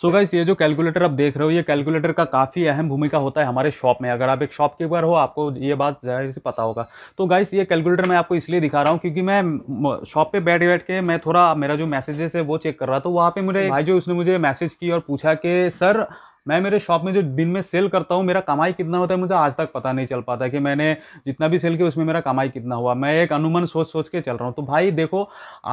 सो so guys ये जो calculator आप देख रहे हो ये कैलकुलेटर का काफ़ी अहम भूमिका होता है हमारे शॉप में अगर आप एक शॉप कीपर हो आपको ये बात जाहिर से पता होगा तो गाइस ये कैलकुलेटर मैं आपको इसलिए दिखा रहा हूँ क्योंकि मैं शॉप पे बैठ बैठ के मैं थोड़ा मेरा जो मैसेजेस है वो चेक कर रहा था तो वहाँ पे मुझे भाई जो उसने मुझे मैसेज की और पूछा कि सर मैं मेरे शॉप में जो दिन में सेल करता हूँ मेरा कमाई कितना होता है मुझे आज तक पता नहीं चल पाता कि मैंने जितना भी सेल किया उसमें मेरा कमाई कितना हुआ मैं एक अनुमान सोच सोच के चल रहा हूँ तो भाई देखो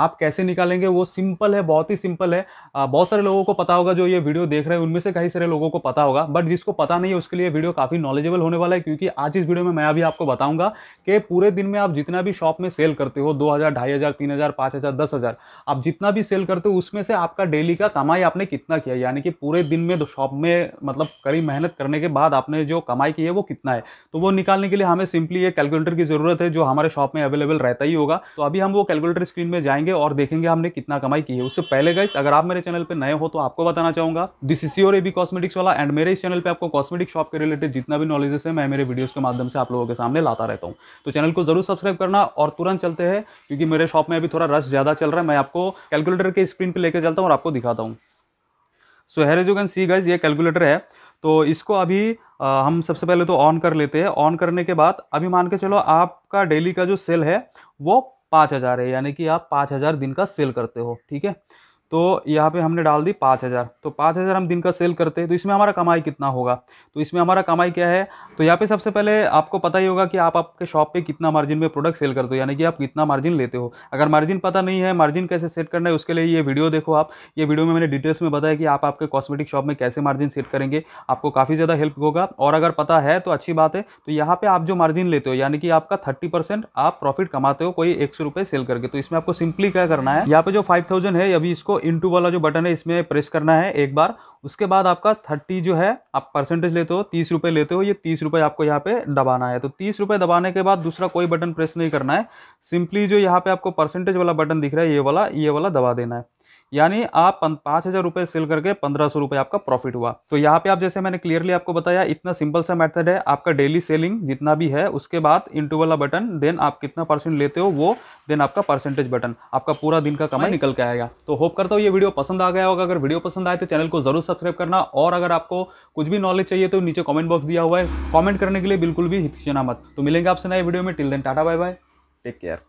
आप कैसे निकालेंगे वो सिंपल है बहुत ही सिंपल है बहुत सारे लोगों को पता होगा जो ये वीडियो देख रहे हैं उनमें से कई सारे लोगों को पता होगा बट जिसको पता नहीं है उसके लिए वीडियो काफ़ी नॉलेजेबल होने वाला है क्योंकि आज इस वीडियो में मैं अभी आपको बताऊंगा कि पूरे दिन में आप जितना भी शॉप में सेल करते हो दो हज़ार ढाई हज़ार तीन हज़ार पाँच हज़ार दस हज़ार आप जितना भी सेल करते हो उसमें से आपका डेली का कमाई आपने कितना किया यानी कि पूरे दिन में शॉप में मतलब कड़ी मेहनत करने के बाद आपने जो कमाई की है वो कितना है तो वो निकालने के लिए हमें सिंपली ये कैलकुलेटर की ज़रूरत है जो हमारे शॉप में अवेलेबल रहता ही होगा तो अभी हम वो कैलकुलेटर स्क्रीन में जाएंगे और देखेंगे हमने कितना कमाई की है उससे पहले गए अगर आप मेरे चैनल पर नए हो तो आपको बताना चाहूँगा दिस इसी और एबी कॉस्मेटिक्स वाला एंड मेरे इस चैनल पर आपको कॉस्मेटिक शॉप के रिलेटेड जितना भी नॉलेजेस है मैं मेरे वीडियोज़ के माध्यम से आप लोगों के सामने लाता रहता हूँ तो चैनल को जरूर सब्सक्राइब करना और तुरंत चलते हैं क्योंकि मेरे शॉप में अभी थोड़ा रश ज़्यादा चल रहा है मैं आपको कैलकुलेटर के स्क्रीन पर लेकर चलता हूँ और आपको दिखाता हूँ so here as you can see guys ये कैलकुलेटर है तो इसको अभी आ, हम सबसे पहले तो ऑन कर लेते हैं ऑन करने के बाद अभी मान के चलो आपका डेली का जो सेल है वो पाँच हज़ार है यानी कि आप पाँच हज़ार दिन का सेल करते हो ठीक है तो यहाँ पे हमने डाल दी पाँच हज़ार तो पाँच हज़ार हम दिन का सेल करते हैं तो इसमें हमारा कमाई कितना होगा तो इसमें हमारा कमाई क्या है तो यहाँ पे सबसे पहले आपको पता ही होगा कि आप आपके शॉप पे कितना मार्जिन में प्रोडक्ट सेल करते हो यानी कि आप कितना मार्जिन लेते हो अगर मार्जिन पता नहीं है मार्जिन कैसे सेट करना है उसके लिए ये वीडियो देखो आप ये वीडियो में मैंने डिटेल्स में बताया कि आप आपके कॉस्मेटिक शॉप में कैसे मार्जिन सेट करेंगे आपको काफ़ी ज़्यादा हेल्प होगा और अगर पता है तो अच्छी बात है तो यहाँ पर आप जो मार्जिन लेते हो यानी कि आपका थर्टी आप प्रॉफिट कमाते हो कोई एक सेल करके तो इसमें आपको सिंपली क्या करना है यहाँ पे जो फाइव है अभी इसको आपको इनटू वाला जो बटन है इसमें प्रेस करना है एक बार उसके बाद आपका थर्टी जो है आप परसेंटेज लेते हो तीस रुपये लेते हो ये तीस रुपये आपको यहाँ पे दबाना है तो तीस रुपये दबाने के बाद दूसरा कोई बटन प्रेस नहीं करना है सिंपली जो यहाँ पे आपको परसेंटेज वाला बटन दिख रहा है ये वाला ये वाला दबा देना है यानी आप पाँच हज़ार रुपये सेल करके पंद्रह सौ रुपये आपका प्रॉफिट हुआ तो यहाँ पे आप जैसे मैंने क्लियरली आपको बताया इतना सिंपल सा मेथड है आपका डेली सेलिंग जितना भी है उसके बाद इंटू वाला बटन देन आप कितना परसेंट लेते हो वो देन आपका परसेंटेज बटन आपका पूरा दिन का कमाई निकल के आएगा तो होप करता हूँ ये वीडियो पसंद आ गया होगा अगर वीडियो पसंद आए तो चैनल को जरूर सब्सक्राइब करना और अगर आपको कुछ भी नॉलेज चाहिए तो नीचे कॉमेंट बॉक्स दिया हुआ है कॉमेंट करने के लिए बिल्कुल भी हिचकिचाना मत तो मिलेंगे आपसे नए वीडियो में till then tata bye bye take care